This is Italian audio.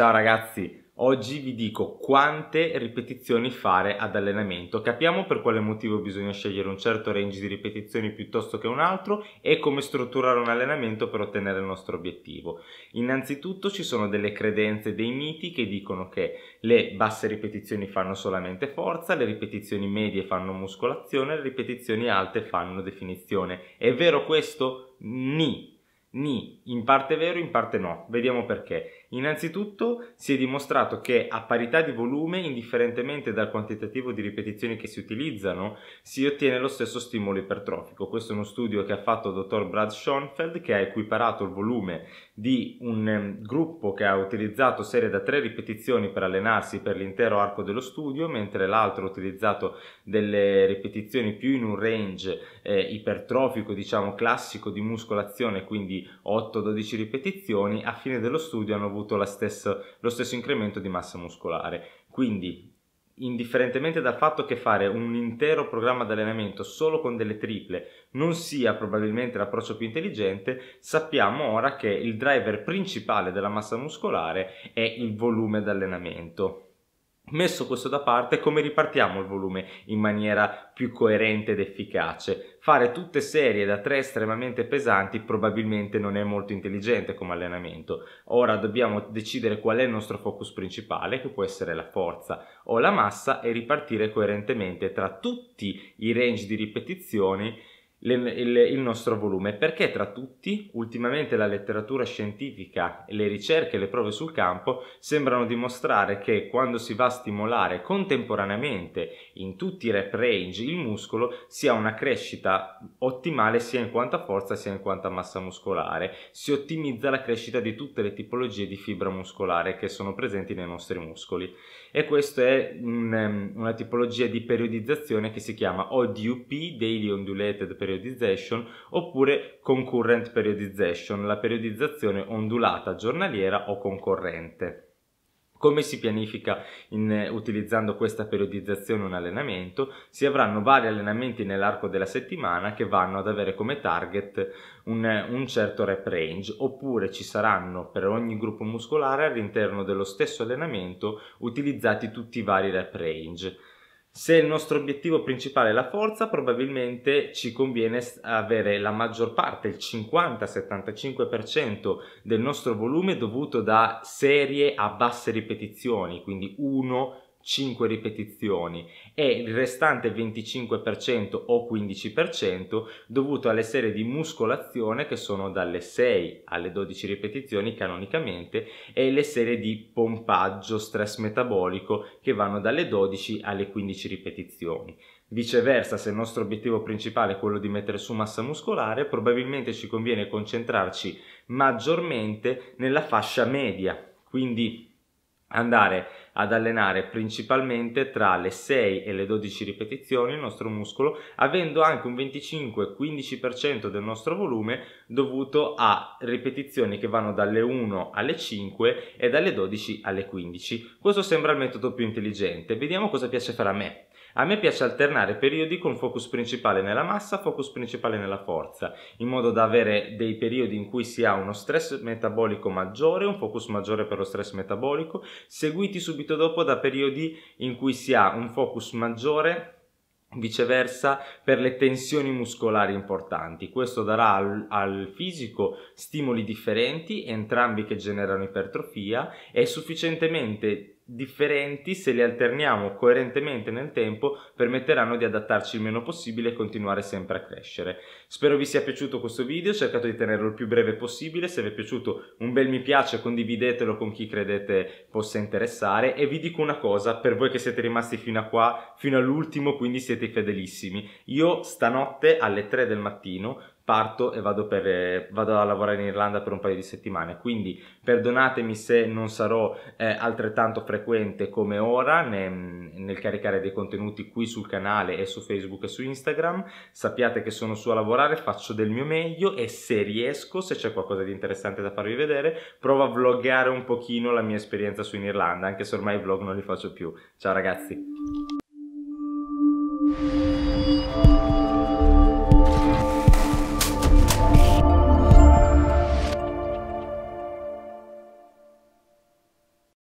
Ciao ragazzi, oggi vi dico quante ripetizioni fare ad allenamento. Capiamo per quale motivo bisogna scegliere un certo range di ripetizioni piuttosto che un altro e come strutturare un allenamento per ottenere il nostro obiettivo. Innanzitutto ci sono delle credenze, dei miti che dicono che le basse ripetizioni fanno solamente forza, le ripetizioni medie fanno muscolazione, le ripetizioni alte fanno definizione. È vero questo? Ni. Ni, in parte vero, in parte no. Vediamo perché. Innanzitutto si è dimostrato che a parità di volume, indifferentemente dal quantitativo di ripetizioni che si utilizzano, si ottiene lo stesso stimolo ipertrofico. Questo è uno studio che ha fatto il dottor Brad Schoenfeld che ha equiparato il volume di un ehm, gruppo che ha utilizzato serie da tre ripetizioni per allenarsi per l'intero arco dello studio, mentre l'altro ha utilizzato delle ripetizioni più in un range eh, ipertrofico, diciamo classico di muscolazione, quindi 8-12 ripetizioni, a fine dello studio hanno avuto stessa, lo stesso incremento di massa muscolare. Quindi, indifferentemente dal fatto che fare un intero programma di allenamento solo con delle triple non sia probabilmente l'approccio più intelligente, sappiamo ora che il driver principale della massa muscolare è il volume d'allenamento. Messo questo da parte, come ripartiamo il volume in maniera più coerente ed efficace? Fare tutte serie da tre estremamente pesanti probabilmente non è molto intelligente come allenamento. Ora dobbiamo decidere qual è il nostro focus principale, che può essere la forza o la massa, e ripartire coerentemente tra tutti i range di ripetizioni le, il, il nostro volume, perché tra tutti ultimamente la letteratura scientifica, le ricerche e le prove sul campo sembrano dimostrare che quando si va a stimolare contemporaneamente in tutti i rep range il muscolo si ha una crescita ottimale sia in quanto a forza sia in quanto a massa muscolare, si ottimizza la crescita di tutte le tipologie di fibra muscolare che sono presenti nei nostri muscoli e questa è un, una tipologia di periodizzazione che si chiama ODUP, Daily Undulated Periodization periodization oppure concurrent periodization, la periodizzazione ondulata giornaliera o concorrente. Come si pianifica in, eh, utilizzando questa periodizzazione un allenamento? Si avranno vari allenamenti nell'arco della settimana che vanno ad avere come target un, un certo rep range, oppure ci saranno per ogni gruppo muscolare all'interno dello stesso allenamento utilizzati tutti i vari rep range. Se il nostro obiettivo principale è la forza, probabilmente ci conviene avere la maggior parte, il 50-75% del nostro volume dovuto da serie a basse ripetizioni, quindi 1 5 ripetizioni e il restante 25% o 15% dovuto alle serie di muscolazione che sono dalle 6 alle 12 ripetizioni canonicamente e le serie di pompaggio stress metabolico che vanno dalle 12 alle 15 ripetizioni. Viceversa, se il nostro obiettivo principale è quello di mettere su massa muscolare, probabilmente ci conviene concentrarci maggiormente nella fascia media, quindi andare ad allenare principalmente tra le 6 e le 12 ripetizioni il nostro muscolo, avendo anche un 25-15% del nostro volume dovuto a ripetizioni che vanno dalle 1 alle 5 e dalle 12 alle 15. Questo sembra il metodo più intelligente. Vediamo cosa piace fare a me. A me piace alternare periodi con focus principale nella massa, focus principale nella forza, in modo da avere dei periodi in cui si ha uno stress metabolico maggiore, un focus maggiore per lo stress metabolico, seguiti subito dopo da periodi in cui si ha un focus maggiore viceversa per le tensioni muscolari importanti. Questo darà al, al, fisico stimoli differenti, entrambi che generano ipertrofia, è sufficientemente differenti, se li alterniamo coerentemente nel tempo, permetteranno di adattarci il meno possibile e continuare sempre a crescere. Spero vi sia piaciuto questo video, ho cercato di tenerlo il più breve possibile, se vi è piaciuto un bel mi piace condividetelo con chi credete possa interessare e vi dico una cosa, per voi che siete rimasti fino a qua, fino all'ultimo, quindi siete fedelissimi, io stanotte alle 3 del mattino parto e vado, per, vado, a lavorare in Irlanda per un paio di settimane, quindi perdonatemi se non sarò eh, altrettanto frequente frequente come ora nel, nel caricare dei contenuti qui sul canale e su Facebook e su Instagram. Sappiate che sono su a lavorare, faccio del mio meglio e se riesco, se c'è qualcosa di interessante da farvi vedere, provo a vloggare un pochino la mia esperienza su in Irlanda, anche se ormai i vlog non li faccio più. Ciao ragazzi!